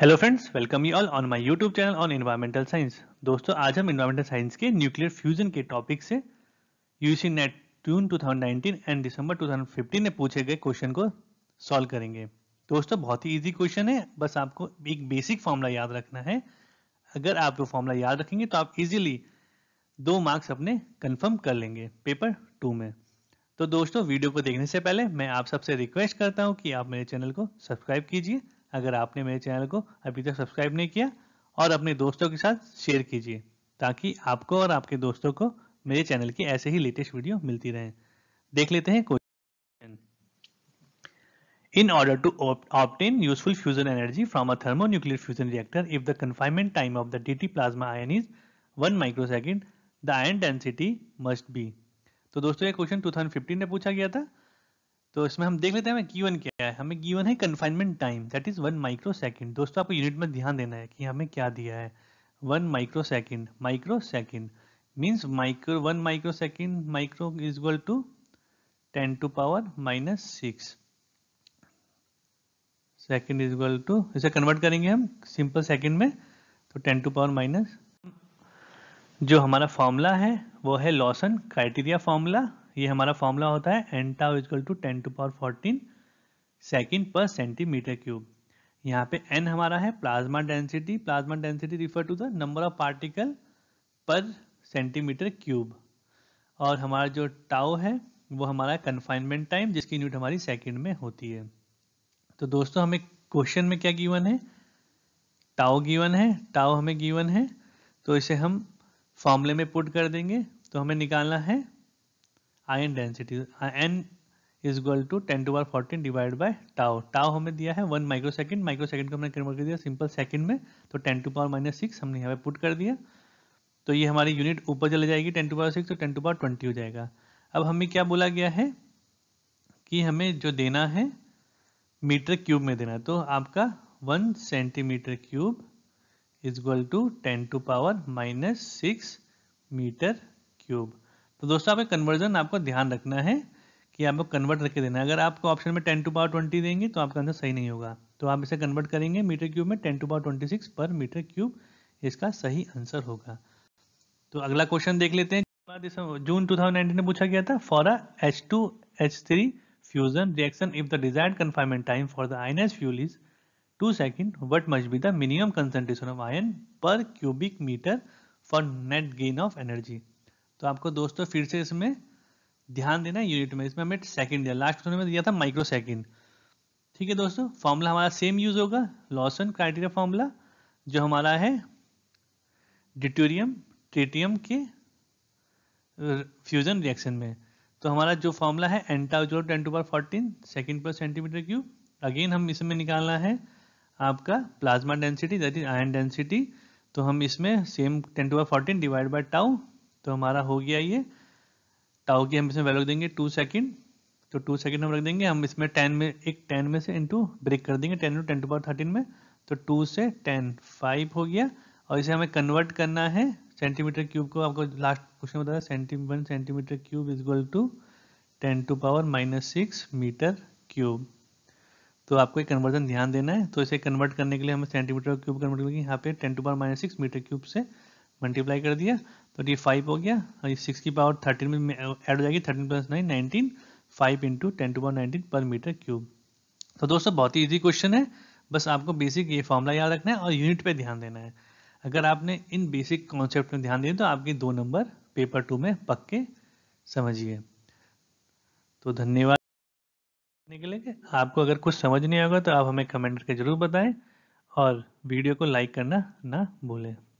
hello friends welcome you all on my YouTube channel on environmental science दोस्तों आज हम environmental science के nuclear fusion के topic से UGC NET June 2019 and December 2015 में पूछे गए क्वेश्चन को सॉल्व करेंगे दोस्तों बहुत ही इजी क्वेश्चन है बस आपको एक बेसिक फॉर्मूला याद रखना है अगर आप वो फॉर्मूला याद रखेंगे तो आप इजीली दो मार्क्स अपने कन्फर्म कर लेंगे पेपर टू में तो दोस्तों वीडियो को देखने से पहले मैं आप सबसे रिक्वेस्ट करता हूँ कि आप मेरे चैनल को सब्सक्राइब कीजिए अगर आपने मेरे चैनल को अभी तक सब्सक्राइब नहीं किया और अपने दोस्तों के साथ शेयर कीजिए ताकि आपको और आपके दोस्तों को मेरे चैनल की ऐसे ही लेटेस्ट वीडियो मिलती रहे देख लेते हैं question in order to obtain useful fusion energy from a thermonuclear fusion reactor if the confinement time of the DT plasma ion is one microsecond the ion density must be तो दोस्तों ये question 2015 में पूछा गया था तो इसमें हम देख लेते हैं हमें गिवन क्या है हमें गिवन है confinement time that is one microsecond दोस्तों आपको यूनिट में ध्यान देना है कि हमें क्या दिया है one microsecond microsecond means micro one microsecond micro is equal to ten to power minus six second is equal to इसे कन्वर्ट करेंगे हम सिंपल सेकेंड में तो टेन टू पावर माइनस जो हमारा फॉर्मूला है वो है लॉसन क्राइटेरिया फॉर्मूला ये हमारा फॉर्मूला होता है N tau is equal to ten to power fourteen second per centimetre cube यहाँ पे एन हमारा है plasma density plasma density refer to the number of particle per centimetre cube और हमारा जो टाओ है वो हमारा कन्फाइनमेंट टाइम जिसकी यूनिट हमारी सेकेंड में होती है तो दोस्तों हमें क्वेश्चन में क्या गिवन है टाओ गिवन है टाओ हमें गिवन है तो इसे हम फॉर्मूले में पुट कर देंगे तो हमें निकालना है ion density N is equal to ten to bar fourteen divide by tau tau हमें दिया है one microsecond microsecond को हमने कन्वर्ट कर दिया सिंपल सेकंड में तो ten to power minus six हमने यहाँ पे पुट कर दिया तो ये हमारी यूनिट ऊपर चले जाएगी टेन टू पावर सिक्स तो टेन टू पावर ट्वेंटी हो जाएगा अब हमें क्या बोला गया है कि हमें जो देना है मीटर क्यूब में देना है तो आपका one centimetre cube is equal to ten to power minus six metre cube तो दोस्तों आपके कन्वर्जन आपको ध्यान रखना है कि आपको कन्वर्ट करके देना है अगर आपको ऑप्शन में टेन टू पावर ट्वेंटी देंगे तो आपका आंसर सही नहीं होगा तो आप इसे कन्वर्ट करेंगे मीटर क्यूब में ten to power twenty six per metre cube इसका सही आंसर होगा तो अगला क्वेश्चन देख लेते हैं जून 2019 में पूछा गया था for a H two H three fusion reaction if the desired confinement time for the ions fuel is two second what must be the minimum concentration of ion per cubic metre for net gain of energy तो आपको दोस्तों फिर से इसमें ध्यान देना unit में इसमें हमें सेकेंड दिया लास्ट क्वेश्चन में दिया था माइक्रो सेकंड ठीक है दोस्तों फॉर्मूला हमारा सेम यूज होगा लॉसन क्राइटेरिया फॉर्मूला जो हमारा है डिटोरियम ट्रिटियम के फ्यूजन रिएक्शन में तो हमारा जो फॉर्मूला है एंटाउजो ten to power fourteen second per centimetre cube again हम इसमें निकालना है आपका plasma density that is ion density तो हम इसमें same ten to power fourteen divide by tau तो हमारा हो गया ये टाओ की हम इसमें वैल्यू देंगे टू सेकेंड तो टू सेकेंड हम रख देंगे हम इसमें टेन में एक टेन में से इंटू ब्रेक कर देंगे ten into ten to power thirteen में तो टू से टेन फाइव हो गया और इसे हमें कन्वर्ट करना है सेंटीमीटर क्यूब को आपको लास्ट क्वेश्चन बताया centi one centimetre cube is equal to ten to power minus six metre cube तो आपको एक कन्वर्जन ध्यान देना है तो इसे कन्वर्ट करने के लिए हमें सेंटीमीटर क्यूब कन्वर्ट करेंगे यहाँ पे ten to power minus six metre cube से मल्टीप्लाई कर दिया तो ये फाइव हो गया और ये सिक्स की पावर थर्टीन में ऐड हो जाएगी thirteen plus nine nineteen five into ten to power nineteen per metre cube तो दोस्तों बहुत ही ईजी क्वेश्चन है बस आपको बेसिक ये फॉर्मूला याद रखना है और यूनिट पे ध्यान देना है अगर आपने इन बेसिक कॉन्सेप्ट में ध्यान दिया तो आपके दो नंबर पेपर टू में पक्के समझिए तो धन्यवाद के आपको अगर कुछ समझ नहीं होगा तो आप हमें कमेंट करके जरूर बताएं और वीडियो को लाइक करना ना भूलें